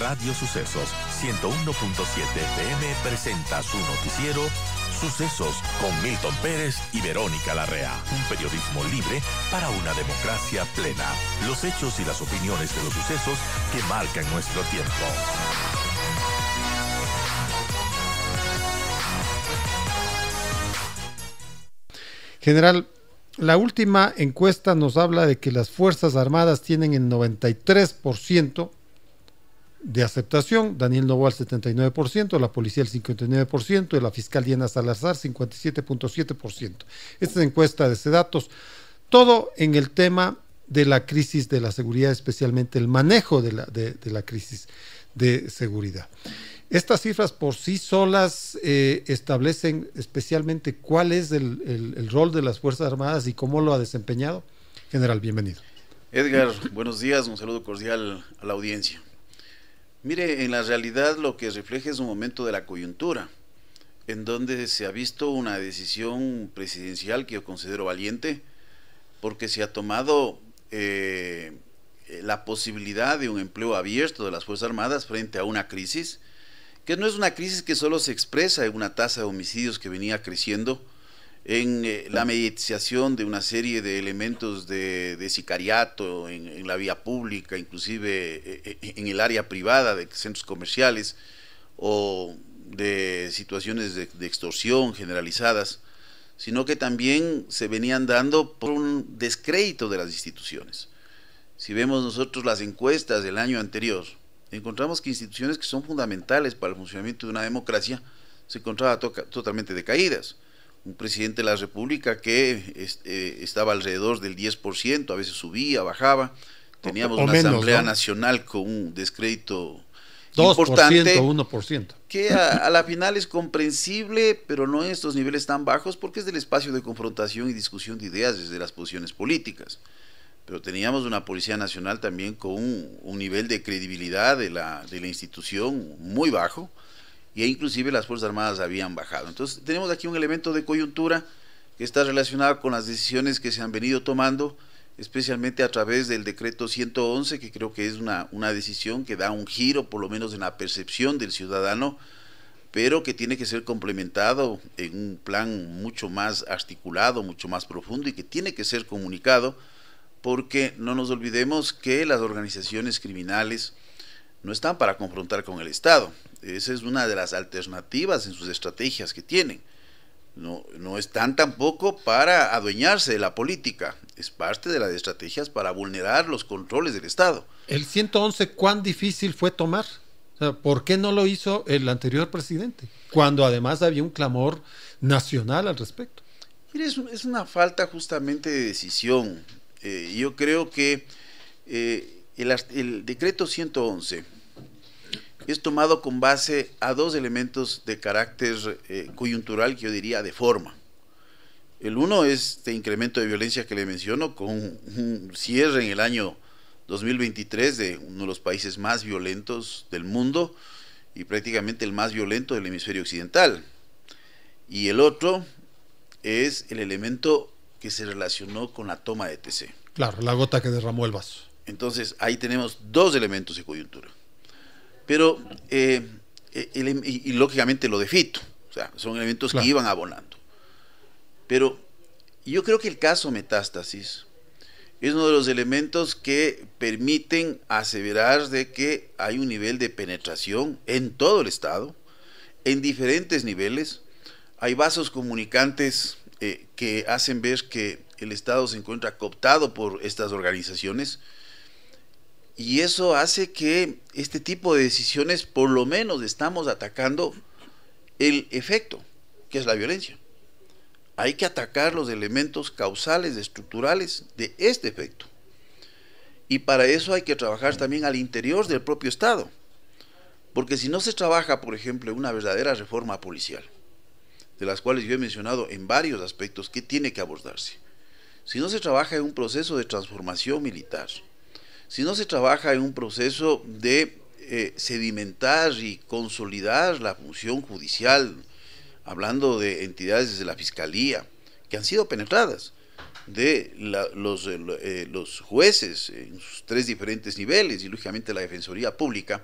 Radio Sucesos 101.7 FM presenta su noticiero Sucesos con Milton Pérez y Verónica Larrea. Un periodismo libre para una democracia plena. Los hechos y las opiniones de los sucesos que marcan nuestro tiempo. General, la última encuesta nos habla de que las Fuerzas Armadas tienen el 93% de aceptación, Daniel al 79%, la policía el 59% y la fiscal Diana Salazar 57.7%. Esta encuesta de datos todo en el tema de la crisis de la seguridad, especialmente el manejo de la, crisis de seguridad. Estas cifras por sí solas eh, establecen especialmente cuál es el rol de las Fuerzas Armadas y cómo lo ha desempeñado. General, bienvenido. Edgar, buenos días, un saludo cordial a la audiencia. Mire, en la realidad lo que refleja es un momento de la coyuntura, en donde se ha visto una decisión presidencial que yo considero valiente, porque se ha tomado eh, la posibilidad de un empleo abierto de las Fuerzas Armadas frente a una crisis, que no es una crisis que solo se expresa en una tasa de homicidios que venía creciendo, en eh, la mediatización de una serie de elementos de, de sicariato en, la vía pública, inclusive eh, eh, en el área privada de centros comerciales o de situaciones de, extorsión generalizadas, sino que también se venían dando por un descrédito de las instituciones. Si vemos nosotros las encuestas del año anterior, encontramos que instituciones que son fundamentales para el funcionamiento de una democracia se encontraban totalmente decaídas un presidente de la República que eh, estaba alrededor del 10%, a veces subía, bajaba. Teníamos una Asamblea Nacional con un descrédito 2%, importante. 1%. Que a, la final es comprensible, pero no en estos niveles tan bajos, porque es del espacio de confrontación y discusión de ideas desde las posiciones políticas. Pero teníamos una Policía Nacional también con un, nivel de credibilidad de la, de la institución muy bajo y inclusive las Fuerzas Armadas habían bajado. Entonces tenemos aquí un elemento de coyuntura que está relacionado con las decisiones que se han venido tomando, especialmente a través del decreto 111, que creo que es una, una decisión que da un giro, por lo menos en la percepción del ciudadano, pero que tiene que ser complementado en un plan mucho más articulado, mucho más profundo y que tiene que ser comunicado, porque no nos olvidemos que las organizaciones criminales, no están para confrontar con el Estado. Esa es una de las alternativas en sus estrategias que tienen. No, están tampoco para adueñarse de la política. Es parte de las estrategias para vulnerar los controles del Estado. ¿El 111 cuán difícil fue tomar? ¿Por qué no lo hizo el anterior presidente? Cuando además había un clamor nacional al respecto. Mire, es, una falta justamente de decisión. Eh, yo creo que eh, el, el, decreto 111 es tomado con base a dos elementos de carácter eh, coyuntural que yo diría de forma. El uno es este incremento de violencia que le menciono con un cierre en el año 2023 de uno de los países más violentos del mundo y prácticamente el más violento del hemisferio occidental. Y el otro es el elemento que se relacionó con la toma de TC. Claro, la gota que derramó el vaso. Entonces ahí tenemos dos elementos de coyuntura. Pero, eh, eh, em, y, lógicamente lo de Fito, o sea, son elementos que iban abonando. Pero yo creo que el caso metástasis es uno de los elementos que permiten aseverar de que hay un nivel de penetración en todo el Estado, en diferentes niveles. Hay vasos comunicantes eh, que hacen ver que el Estado se encuentra cooptado por estas organizaciones y eso hace que este tipo de decisiones, por lo menos estamos atacando el efecto, que es la violencia. Hay que atacar los elementos causales, estructurales de este efecto. Y para eso hay que trabajar también al interior del propio Estado. Porque si no se trabaja, por ejemplo, una verdadera reforma policial, de las cuales yo he mencionado en varios aspectos que tiene que abordarse, si no se trabaja en un proceso de transformación militar, si no se trabaja en un proceso de eh, sedimentar y consolidar la función judicial, hablando de entidades de la Fiscalía, que han sido penetradas, de los, eh, eh, los jueces en sus tres diferentes niveles y lógicamente la Defensoría Pública,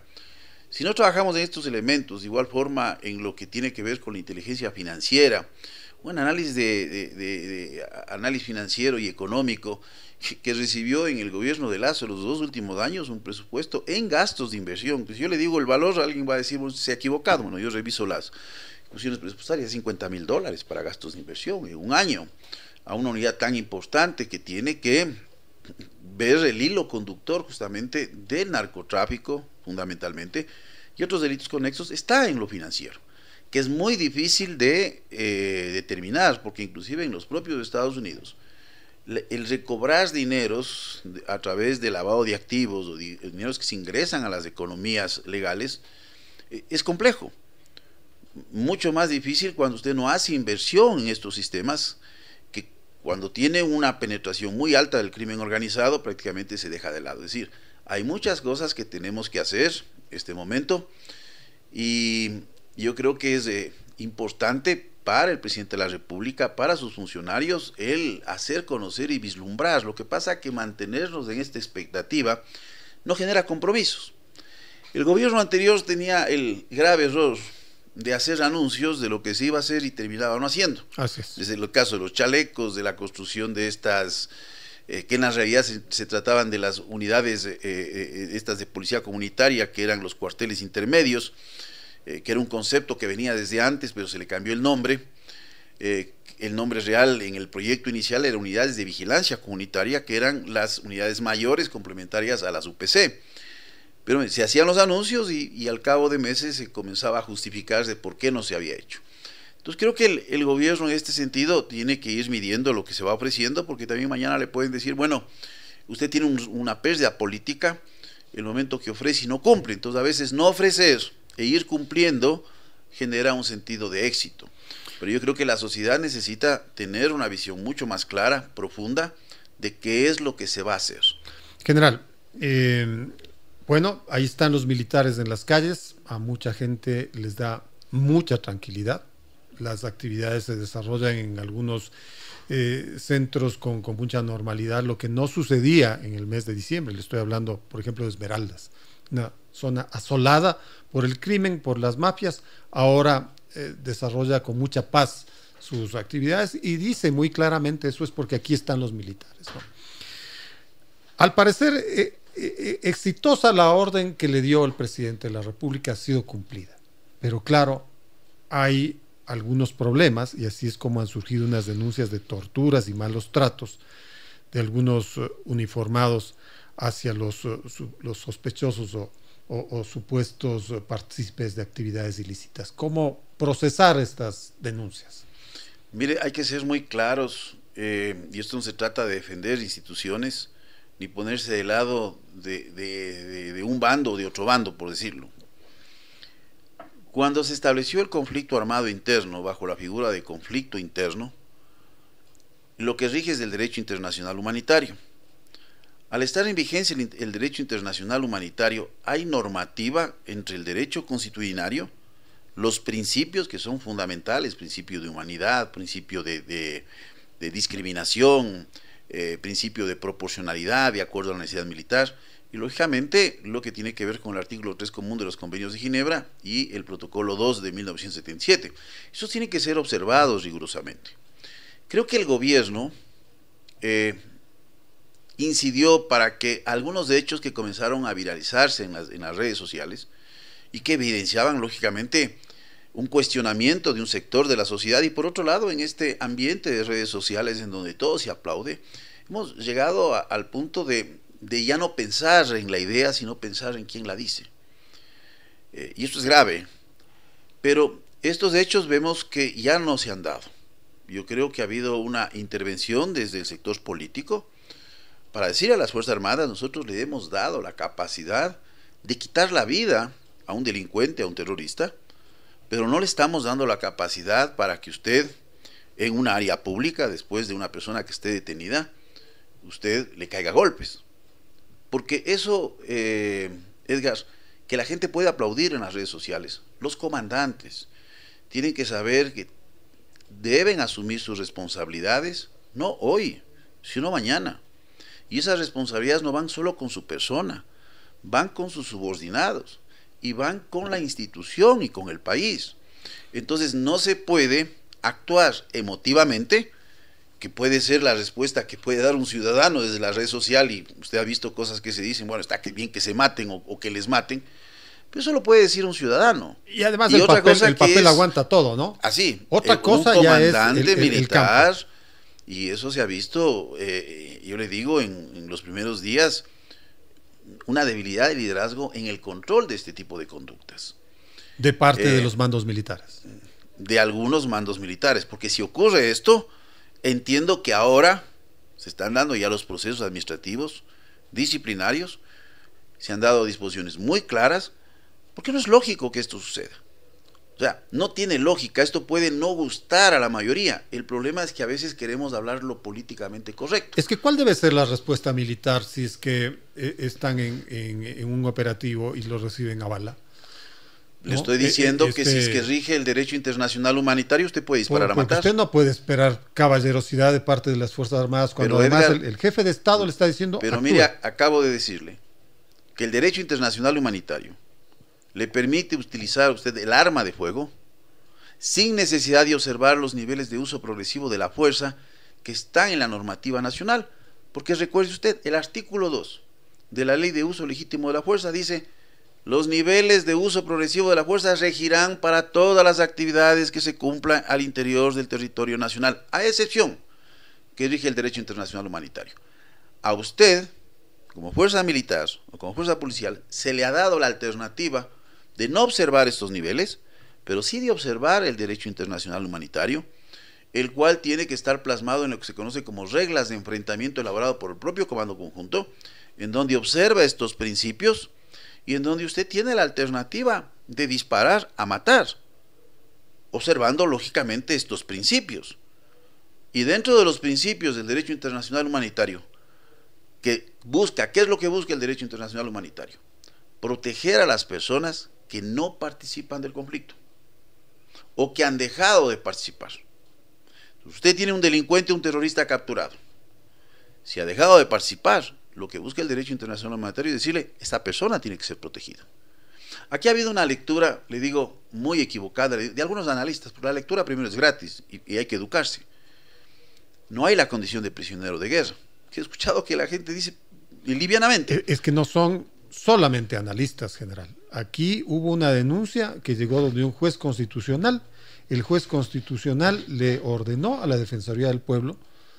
si no trabajamos en estos elementos, de igual forma en lo que tiene que ver con la inteligencia financiera, un análisis de, análisis financiero y económico que, recibió en el gobierno de Lazo los dos últimos años un presupuesto en gastos de inversión. Si pues yo le digo el valor, alguien va a decir, se ha equivocado. Bueno, yo reviso las cuestiones presupuestarias, 50 mil dólares para gastos de inversión en un año a una unidad tan importante que tiene que ver el hilo conductor justamente de narcotráfico, fundamentalmente, y otros delitos conexos, está en lo financiero que es muy difícil de eh, determinar, porque inclusive en los propios Estados Unidos, el recobrar dineros a través de lavado de activos o dineros que se ingresan a las economías legales e, es complejo. Mucho más difícil cuando usted no hace inversión en estos sistemas, que cuando tiene una penetración muy alta del crimen organizado prácticamente se deja de lado. Es decir, hay muchas cosas que tenemos que hacer en este momento y yo creo que es eh, importante para el presidente de la República, para sus funcionarios, el hacer conocer y vislumbrar. Lo que pasa que mantenernos en esta expectativa no genera compromisos. El gobierno anterior tenía el grave error de hacer anuncios de lo que se iba a hacer y terminaba no haciendo. Desde el caso de los chalecos, de la construcción de estas, eh, que en la realidad se, trataban de las unidades, eh, estas de policía comunitaria, que eran los cuarteles intermedios eh, que era un concepto que venía desde antes, pero se le cambió el nombre. Eh, el nombre real en el proyecto inicial era unidades de vigilancia comunitaria, que eran las unidades mayores complementarias a las UPC. Pero se hacían los anuncios y, al cabo de meses se comenzaba a justificar de por qué no se había hecho. Entonces creo que el, gobierno en este sentido tiene que ir midiendo lo que se va ofreciendo, porque también mañana le pueden decir, bueno, usted tiene una pérdida política el momento que ofrece y no cumple. Entonces a veces no ofrece eso e ir cumpliendo genera un sentido de éxito. Pero yo creo que la sociedad necesita tener una visión mucho más clara, profunda, de qué es lo que se va a hacer. General, eh, bueno, ahí están los militares en las calles, a mucha gente les da mucha tranquilidad, las actividades se desarrollan en algunos eh, centros con, con, mucha normalidad, lo que no sucedía en el mes de diciembre, le estoy hablando, por ejemplo, de Esmeraldas, una zona asolada por el crimen, por las mafias, ahora eh, desarrolla con mucha paz sus actividades y dice muy claramente eso es porque aquí están los militares. Al parecer, eh, eh, exitosa la orden que le dio el presidente de la República ha sido cumplida, pero claro, hay algunos problemas y así es como han surgido unas denuncias de torturas y malos tratos de algunos uniformados hacia los, los sospechosos o o, supuestos partícipes de actividades ilícitas. ¿Cómo procesar estas denuncias? Mire, hay que ser muy claros, eh, y esto no se trata de defender instituciones ni ponerse de lado de, de un bando o de otro bando, por decirlo. Cuando se estableció el conflicto armado interno bajo la figura de conflicto interno, lo que rige es el derecho internacional humanitario. Al estar en vigencia el, derecho internacional humanitario, ¿hay normativa entre el derecho constitucionario, los principios que son fundamentales, principio de humanidad, principio de, discriminación, eh, principio de proporcionalidad, de acuerdo a la necesidad militar, y lógicamente lo que tiene que ver con el artículo 3 común de los convenios de Ginebra y el protocolo 2 de 1977. Eso tiene que ser observados rigurosamente. Creo que el gobierno eh, incidió para que algunos de hechos que comenzaron a viralizarse en las, redes sociales y que evidenciaban lógicamente un cuestionamiento de un sector de la sociedad y por otro lado en este ambiente de redes sociales en donde todo se aplaude, hemos llegado al punto de, ya no pensar en la idea, sino pensar en quién la dice. Eh, y esto es grave, pero estos hechos vemos que ya no se han dado. Yo creo que ha habido una intervención desde el sector político, para decir a las Fuerzas Armadas, nosotros le hemos dado la capacidad de quitar la vida a un delincuente, a un terrorista, pero no le estamos dando la capacidad para que usted, en un área pública, después de una persona que esté detenida, usted le caiga golpes. Porque eso, eh, Edgar, que la gente puede aplaudir en las redes sociales, los comandantes tienen que saber que deben asumir sus responsabilidades, no hoy, sino mañana y esas responsabilidades no van solo con su persona, van con sus subordinados y van con la institución y con el país. Entonces no se puede actuar emotivamente, que puede ser la respuesta que puede dar un ciudadano desde la red social, y usted ha visto cosas que se dicen, bueno, está bien que se maten o, que les maten, pero eso lo puede decir un ciudadano. Y además el, otra papel, cosa el papel aguanta todo, ¿no? Así. Otra cosa un comandante militar. Y eso se ha visto, eh, yo le digo, en, los primeros días, una debilidad de liderazgo en el control de este tipo de conductas. De parte de eh, los mandos militares. De algunos mandos militares, porque si ocurre esto, entiendo que ahora se están dando ya los procesos administrativos, disciplinarios, se han dado disposiciones muy claras, porque no es lógico que esto suceda. O sea, no tiene lógica, esto puede no gustar a la mayoría. El problema es que a veces queremos hablar lo políticamente correcto. Es que ¿cuál debe ser la respuesta militar si es que eh, están en, un operativo y lo reciben a bala? Le estoy e, e, diciendo que si es este que rige el derecho internacional humanitario, usted puede disparar a matar. Usted no puede esperar caballerosidad de parte de las Fuerzas Armadas cuando además el, jefe de Estado le está diciendo. Pero mira, acabo de decirle que el derecho internacional humanitario le permite utilizar a usted el arma de fuego sin necesidad de observar los niveles de uso progresivo de la fuerza que están en la normativa nacional. Porque recuerde usted, el artículo 2 de la ley de uso legítimo de la fuerza dice, los niveles de uso progresivo de la fuerza regirán para todas las actividades que se cumplan al interior del territorio nacional, a excepción que rige el derecho internacional humanitario. A usted, como fuerza militar o como fuerza policial, se le ha dado la alternativa de no observar estos niveles, pero sí de observar el derecho internacional humanitario, el cual tiene que estar plasmado en lo que se conoce como reglas de enfrentamiento elaborado por el propio Comando Conjunto, en donde observa estos principios y en donde usted tiene la alternativa de disparar a matar, observando lógicamente estos principios. Y dentro de los principios del derecho internacional humanitario, que busca, ¿qué es lo que busca el derecho internacional humanitario? Proteger a las personas que no participan del conflicto o que han dejado de participar. Usted tiene un delincuente, un terrorista capturado. Si ha dejado de participar, lo que busca el derecho internacional humanitario es decirle, esta persona tiene que ser protegida. Aquí ha habido una lectura, le digo, muy equivocada de algunos analistas, porque la lectura primero es gratis y, hay que educarse. No hay la condición de prisionero de guerra. he escuchado que la gente dice livianamente. Es que no son solamente analistas, general. Aquí hubo una denuncia que llegó de un juez constitucional. El juez constitucional le ordenó a la Defensoría del Pueblo,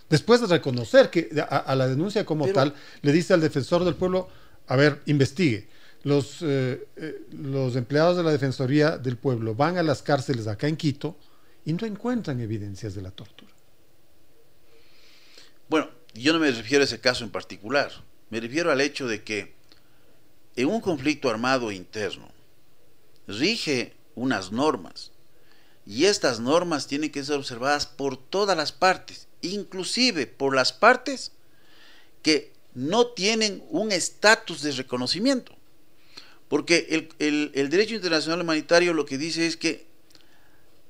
después de reconocer que a, la denuncia como tal, le dice al defensor del pueblo, a ver, investigue. Los, eh, eh, los empleados de la Defensoría del Pueblo van a las cárceles acá en Quito y no encuentran evidencias de la tortura. Bueno, yo no me refiero a ese caso en particular. Me refiero al hecho de que en un conflicto armado interno rige unas normas y estas normas tienen que ser observadas por todas las partes, inclusive por las partes que no tienen un estatus de reconocimiento. Porque el, derecho internacional humanitario lo que dice es que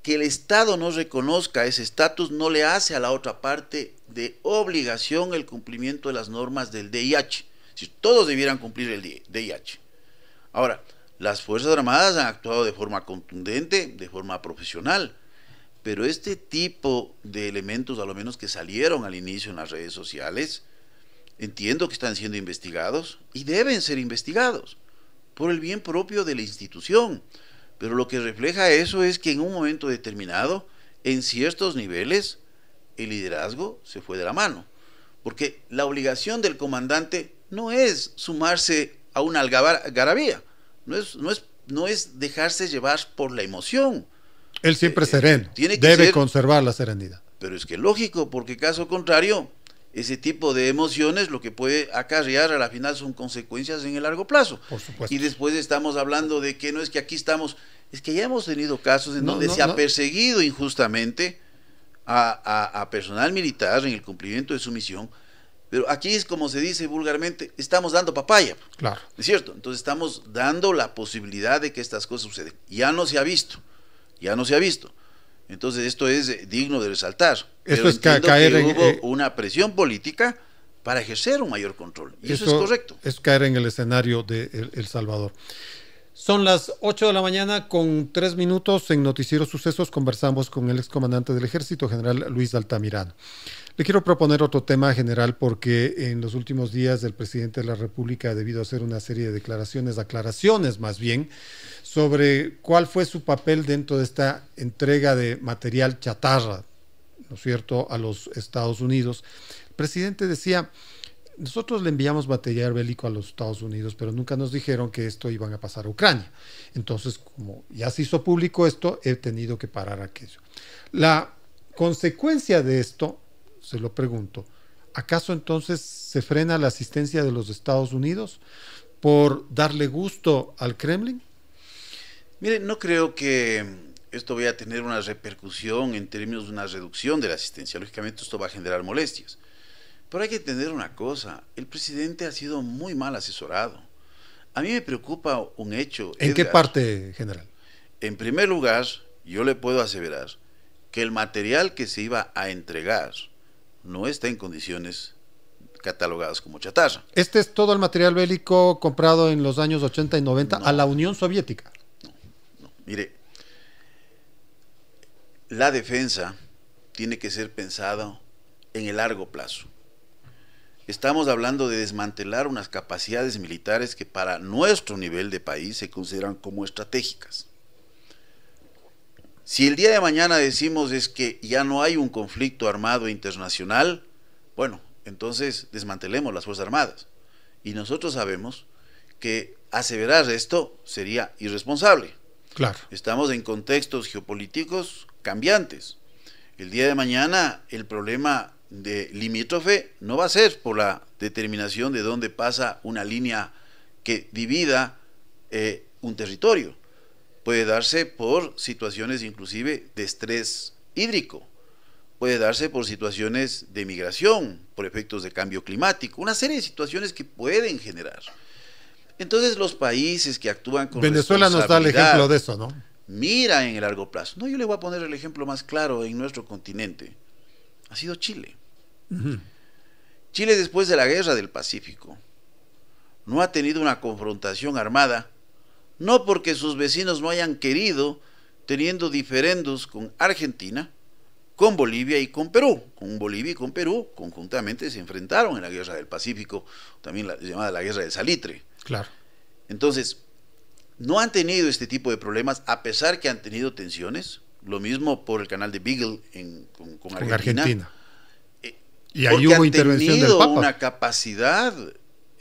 que el Estado no reconozca ese estatus no le hace a la otra parte de obligación el cumplimiento de las normas del DIH. Si todos debieran cumplir el DIH. Ahora, las Fuerzas Armadas han actuado de forma contundente, de forma profesional, pero este tipo de elementos, a lo menos que salieron al inicio en las redes sociales, entiendo que están siendo investigados y deben ser investigados por el bien propio de la institución. Pero lo que refleja eso es que en un momento determinado, en ciertos niveles, el liderazgo se fue de la mano. Porque la obligación del comandante no es sumarse a una algarabía, no es, no es, no es dejarse llevar por la emoción. Él siempre eh, es sereno, eh, debe conservar la serenidad. Pero es que lógico, porque caso contrario, ese tipo de emociones lo que puede acarrear a la final son consecuencias en el largo plazo. Y después estamos hablando de que no es que aquí estamos, es que ya hemos tenido casos en donde se ha perseguido injustamente a, personal militar en el cumplimiento de su misión pero aquí es como se dice vulgarmente, estamos dando papaya. Claro. ¿Es cierto? Entonces estamos dando la posibilidad de que estas cosas suceden. Ya no se ha visto, ya no se ha visto. Entonces esto es eh, digno de resaltar. Esto es caer que en, hubo eh, una presión política para ejercer un mayor control. Y eso es correcto. Es caer en el escenario de el Salvador. Son las 8 de la mañana con 3 minutos. En Noticiero Sucesos conversamos con el excomandante del Ejército, general Luis Altamirano. Le quiero proponer otro tema general porque en los últimos días el presidente de la República ha debido hacer una serie de declaraciones, aclaraciones más bien, sobre cuál fue su papel dentro de esta entrega de material chatarra, ¿no es cierto?, a los Estados Unidos. El presidente decía, nosotros le enviamos material bélico a los Estados Unidos, pero nunca nos dijeron que esto iban a pasar a Ucrania. Entonces, como ya se hizo público esto, he tenido que parar aquello. La consecuencia de esto, se lo pregunto, ¿acaso entonces se frena la asistencia de los Estados Unidos por darle gusto al Kremlin? Mire, no creo que esto vaya a tener una repercusión en términos de una reducción de la asistencia. Lógicamente esto va a generar molestias. Pero hay que entender una cosa, el presidente ha sido muy mal asesorado. A mí me preocupa un hecho. ¿En qué parte, general? En primer lugar, yo le puedo aseverar que el material que se iba a entregar no está en condiciones catalogadas como chatarra. Este es todo el material bélico comprado en los años 80 y 90 a la Unión Soviética. No, no. Mire, la defensa tiene que ser pensada en el largo plazo. Estamos hablando de desmantelar unas capacidades militares que para nuestro nivel de país se consideran como estratégicas. Si el día de mañana decimos es que ya no hay un conflicto armado internacional, bueno, entonces desmantelemos las Fuerzas Armadas. Y nosotros sabemos que aseverar esto sería irresponsable. Claro. Estamos en contextos geopolíticos cambiantes. El día de mañana el problema de limítrofe no va a ser por la determinación de dónde pasa una línea que divida eh, un territorio. Puede darse por situaciones inclusive de estrés hídrico, puede darse por situaciones de migración, por efectos de cambio climático, una serie de situaciones que pueden generar. Entonces los países que actúan con Venezuela nos da el ejemplo de eso, ¿no? Mira en el largo plazo. No, yo le voy a poner el ejemplo más claro en nuestro continente. Ha sido Chile. Chile después de la Guerra del Pacífico no ha tenido una confrontación armada, no porque sus vecinos no hayan querido, teniendo diferendos con Argentina, con Bolivia y con Perú. Con Bolivia y con Perú conjuntamente se enfrentaron en la Guerra del Pacífico, también la, llamada la Guerra de Salitre. Claro. Entonces, no han tenido este tipo de problemas a pesar que han tenido tensiones, lo mismo por el canal de Beagle Con Argentina y ahí hubo intervención del una capacidad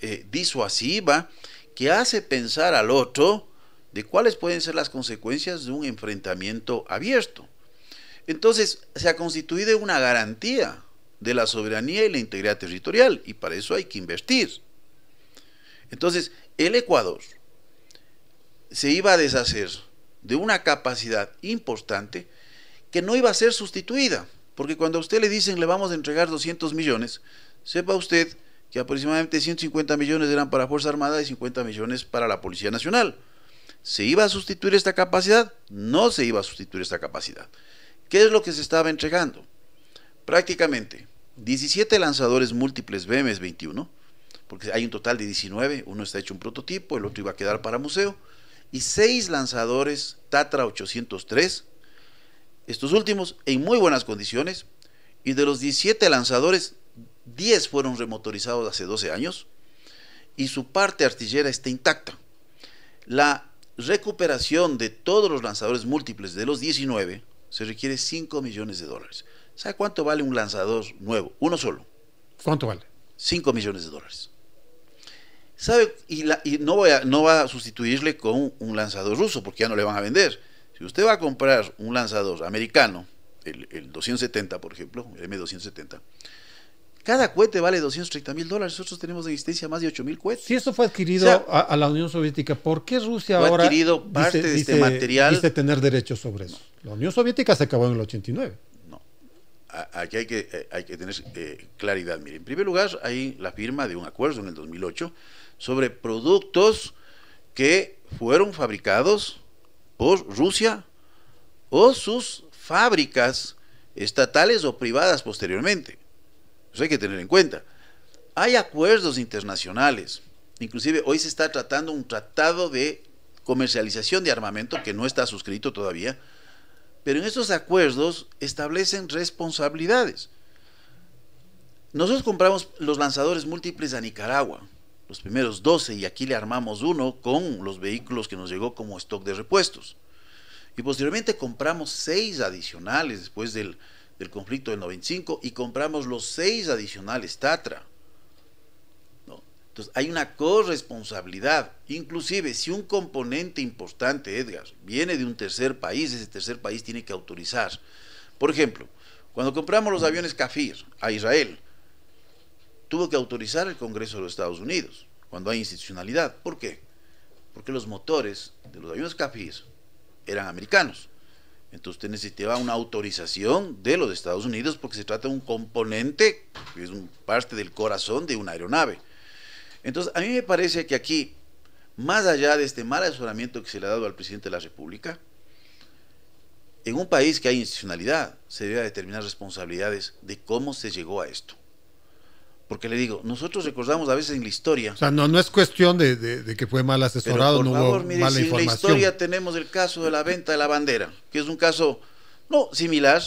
eh, disuasiva que hace pensar al otro de cuáles pueden ser las consecuencias de un enfrentamiento abierto. Entonces, se ha constituido una garantía de la soberanía y la integridad territorial, y para eso hay que invertir. Entonces, el Ecuador se iba a deshacer de una capacidad importante que no iba a ser sustituida. Porque cuando a usted le dicen le vamos a entregar 200 millones, sepa usted que aproximadamente 150 millones eran para Fuerza Armada y 50 millones para la Policía Nacional. ¿Se iba a sustituir esta capacidad? No se iba a sustituir esta capacidad. ¿Qué es lo que se estaba entregando? Prácticamente 17 lanzadores múltiples BMS 21, porque hay un total de 19, uno está hecho un prototipo, el otro iba a quedar para museo, y 6 lanzadores Tatra 803, estos últimos en muy buenas condiciones, y de los 17 lanzadores, 10 fueron remotorizados hace 12 años, y su parte artillera está intacta. La recuperación de todos los lanzadores múltiples de los 19 se requiere 5 millones de dólares. ¿Sabe cuánto vale un lanzador nuevo? Uno solo. ¿Cuánto vale? 5 millones de dólares. ¿Sabe? Y, no, no va a sustituirle con un lanzador ruso porque ya no le van a vender si usted va a comprar un lanzador americano, el, el 270 por ejemplo, el M270, cada cohete vale 230 mil dólares. Nosotros tenemos de existencia más de 8 mil cohetes. Si eso fue adquirido a, la Unión Soviética, ¿por qué Rusia ahora ahora adquirido parte de este material? Dice tener derechos sobre eso. La Unión Soviética se acabó en el 89. No. Aquí hay que, eh, hay que tener eh, claridad. Mire, en primer lugar, hay la firma de un acuerdo en el 2008 sobre productos que fueron fabricados por Rusia o sus fábricas estatales o privadas posteriormente. Eso hay que tener en cuenta. Hay acuerdos internacionales. Inclusive hoy se está tratando un tratado de comercialización de armamento que no está suscrito todavía. Pero en estos acuerdos establecen responsabilidades. Nosotros compramos los lanzadores múltiples a Nicaragua los primeros 12 y aquí le armamos uno con los vehículos que nos llegó como stock de repuestos. Y posteriormente compramos seis adicionales después del, conflicto del 95 y compramos los seis adicionales Tatra. Entonces hay una corresponsabilidad. Inclusive si un componente importante, Edgar, viene de un tercer país, ese tercer país tiene que autorizar. Por ejemplo, cuando compramos los aviones CAFIR a Israel, tuvo que autorizar el Congreso de los Estados Unidos, cuando hay institucionalidad. ¿Por qué? Porque los motores de los aviones CAFIS eran americanos. Entonces usted necesitaba una autorización de los Estados Unidos porque se trata de un componente que es parte del corazón de una aeronave. Entonces a mí me parece que aquí, más allá de este mal asesoramiento que se le ha dado al presidente de la República, en un país que hay institucionalidad se debe determinar responsabilidades de cómo se llegó a esto. Porque le digo, nosotros recordamos a veces en la historia. O sea, no, no es cuestión de, que fue mal asesorado, por no favor, hubo mire, mala En la historia tenemos el caso de la venta de la bandera, que es un caso, no similar,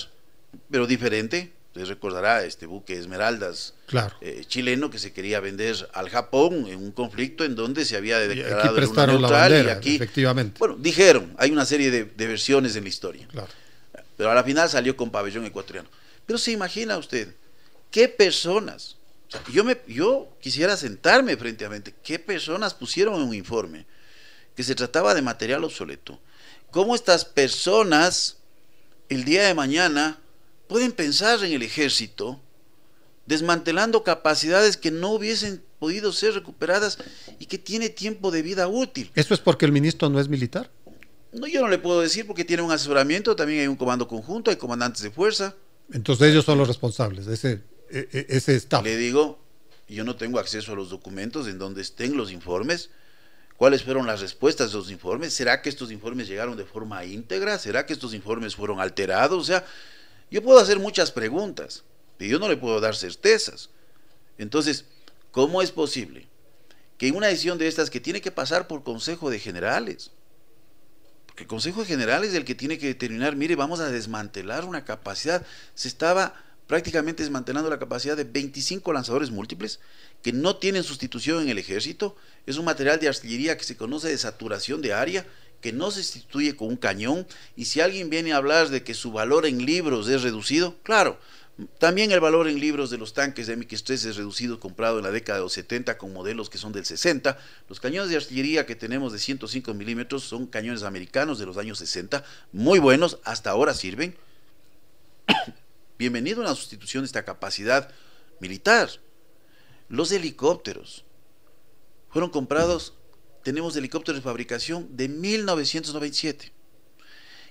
pero diferente. Usted recordará este buque Esmeraldas eh, chileno que se quería vender al Japón en un conflicto en donde se había declarado y aquí neutral la bandera, efectivamente. Bueno, dijeron, hay una serie de, de versiones en la historia. Claro. Pero a la final salió con pabellón ecuatoriano. Pero se imagina usted, ¿qué personas yo, me, yo quisiera sentarme frente a frente. ¿Qué personas pusieron en un informe que se trataba de material obsoleto? ¿Cómo estas personas el día de mañana pueden pensar en el ejército desmantelando capacidades que no hubiesen podido ser recuperadas y que tiene tiempo de vida útil? ¿Esto es porque el ministro no es militar? No, yo no le puedo decir porque tiene un asesoramiento, también hay un comando conjunto, hay comandantes de fuerza. Entonces ellos son los responsables. Ese, e, e, ese está. Le digo, yo no tengo acceso a los documentos en donde estén los informes. ¿Cuáles fueron las respuestas de los informes? ¿Será que estos informes llegaron de forma íntegra? ¿Será que estos informes fueron alterados? O sea, yo puedo hacer muchas preguntas, pero yo no le puedo dar certezas. Entonces, ¿cómo es posible que una decisión de estas que tiene que pasar por Consejo de Generales, porque el Consejo de Generales es el que tiene que determinar, mire, vamos a desmantelar una capacidad, se estaba prácticamente es manteniendo la capacidad de 25 lanzadores múltiples que no tienen sustitución en el ejército. Es un material de artillería que se conoce de saturación de área, que no se sustituye con un cañón. Y si alguien viene a hablar de que su valor en libros es reducido, claro, también el valor en libros de los tanques de MX-3 es reducido, comprado en la década de los 70 con modelos que son del 60. Los cañones de artillería que tenemos de 105 milímetros son cañones americanos de los años 60, muy buenos, hasta ahora sirven. Bienvenido a la sustitución de esta capacidad militar. Los helicópteros fueron comprados, tenemos helicópteros de fabricación de 1997.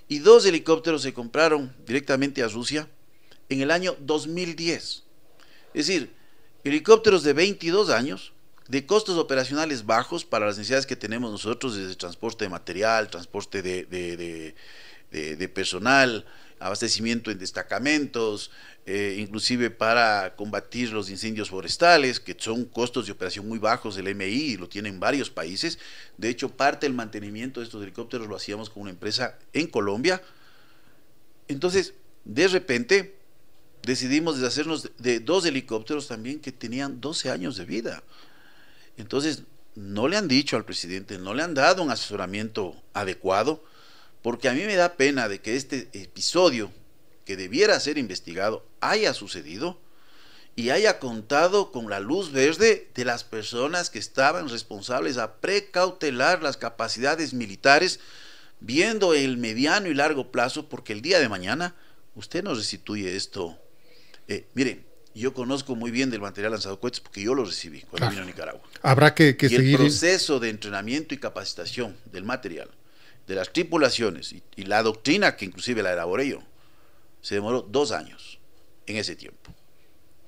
Y dos helicópteros se compraron directamente a Rusia en el año 2010. Es decir, helicópteros de 22 años, de costos operacionales bajos para las necesidades que tenemos nosotros, desde transporte de material, transporte de personal, abastecimiento en destacamentos, eh, inclusive para combatir los incendios forestales, que son costos de operación muy bajos del MI, y lo tienen varios países. De hecho, parte del mantenimiento de estos helicópteros lo hacíamos con una empresa en Colombia. Entonces, de repente, decidimos deshacernos de dos helicópteros también que tenían 12 años de vida. Entonces, no le han dicho al presidente, no le han dado un asesoramiento adecuado porque a mí me da pena de que este episodio que debiera ser investigado haya sucedido y haya contado con la luz verde de las personas que estaban responsables a precautelar las capacidades militares viendo el mediano y largo plazo, porque el día de mañana usted nos restituye esto. Eh, mire, yo conozco muy bien del material lanzado cohetes porque yo lo recibí cuando vine a Nicaragua. Habrá que, seguir. El proceso de entrenamiento y capacitación del material de las tripulaciones y, la doctrina que inclusive la elaboré yo, se demoró dos años en ese tiempo.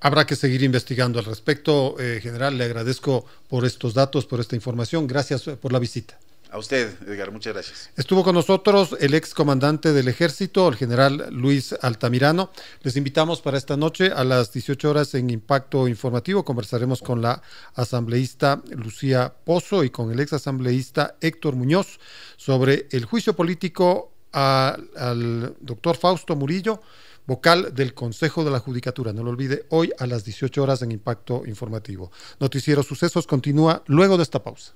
Habrá que seguir investigando al respecto. Eh, general, le agradezco por estos datos, por esta información. Gracias eh, por la visita. A usted, Edgar, muchas gracias. Estuvo con nosotros el ex comandante del ejército, el general Luis Altamirano. Les invitamos para esta noche a las 18 horas en Impacto Informativo. Conversaremos con la asambleísta Lucía Pozo y con el ex asambleísta Héctor Muñoz sobre el juicio político al doctor Fausto Murillo vocal del Consejo de la Judicatura. No lo olvide, hoy a las 18 horas en Impacto Informativo. Noticiero Sucesos continúa luego de esta pausa.